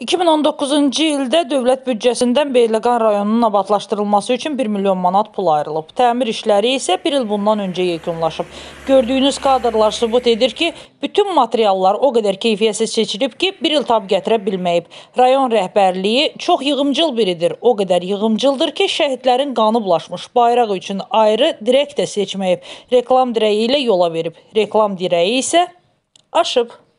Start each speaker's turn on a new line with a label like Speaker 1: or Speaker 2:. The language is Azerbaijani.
Speaker 1: 2019-cu ildə dövlət büdcəsindən Beyləqan rayonunun abadlaşdırılması üçün 1 milyon manat pul ayrılıb. Təmir işləri isə 1 il bundan öncə yekunlaşıb. Gördüyünüz kadrlar sübut edir ki, bütün materiallar o qədər keyfiyyətsiz seçilib ki, 1 il tab gətirə bilməyib. Rayon rəhbərliyi çox yığımcıl biridir. O qədər yığımcıldır ki, şəhidlərin qanı bulaşmış. Bayraq üçün ayrı dirək də seçməyib. Reklam dirəyi ilə yola verib. Reklam dirəyi isə aşıb.